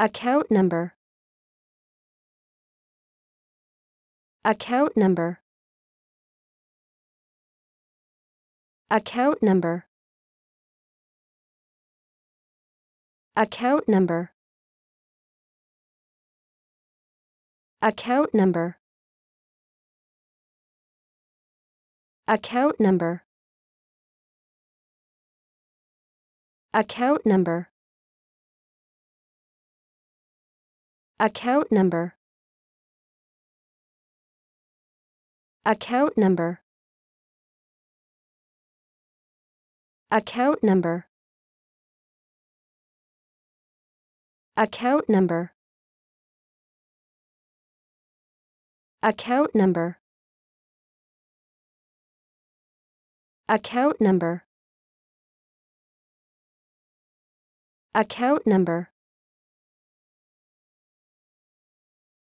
Account number. Account number. Account number. Account number. Account number. Account number. Account number. Account number. Account number. Account number. Account number. Account number. Account number. Account number.